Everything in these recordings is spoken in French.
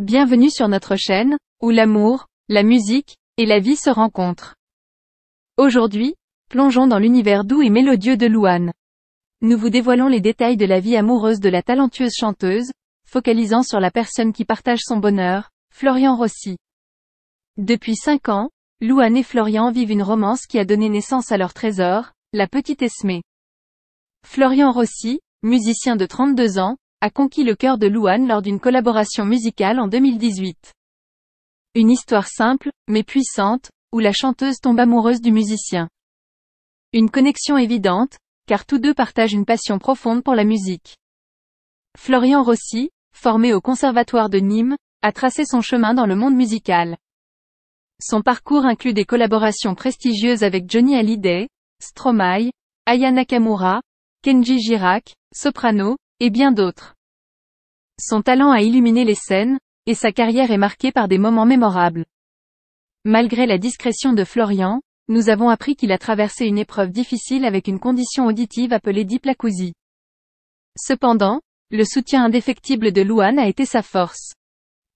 Bienvenue sur notre chaîne, où l'amour, la musique, et la vie se rencontrent. Aujourd'hui, plongeons dans l'univers doux et mélodieux de Louane. Nous vous dévoilons les détails de la vie amoureuse de la talentueuse chanteuse, focalisant sur la personne qui partage son bonheur, Florian Rossi. Depuis cinq ans, Louane et Florian vivent une romance qui a donné naissance à leur trésor, la petite Esmée. Florian Rossi, musicien de 32 ans, a conquis le cœur de Louane lors d'une collaboration musicale en 2018. Une histoire simple, mais puissante, où la chanteuse tombe amoureuse du musicien. Une connexion évidente, car tous deux partagent une passion profonde pour la musique. Florian Rossi, formé au Conservatoire de Nîmes, a tracé son chemin dans le monde musical. Son parcours inclut des collaborations prestigieuses avec Johnny Hallyday, Stromae, Aya Nakamura, Kenji Girac, Soprano, et bien d'autres. Son talent a illuminé les scènes, et sa carrière est marquée par des moments mémorables. Malgré la discrétion de Florian, nous avons appris qu'il a traversé une épreuve difficile avec une condition auditive appelée diplacousie. Cependant, le soutien indéfectible de Luan a été sa force.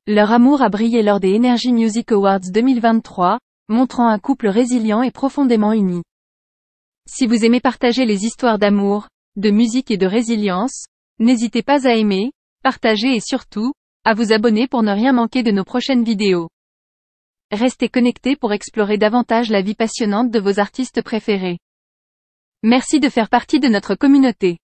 Leur amour a brillé lors des Energy Music Awards 2023, montrant un couple résilient et profondément uni. Si vous aimez partager les histoires d'amour, de musique et de résilience, n'hésitez pas à aimer, partagez et surtout, à vous abonner pour ne rien manquer de nos prochaines vidéos. Restez connectés pour explorer davantage la vie passionnante de vos artistes préférés. Merci de faire partie de notre communauté.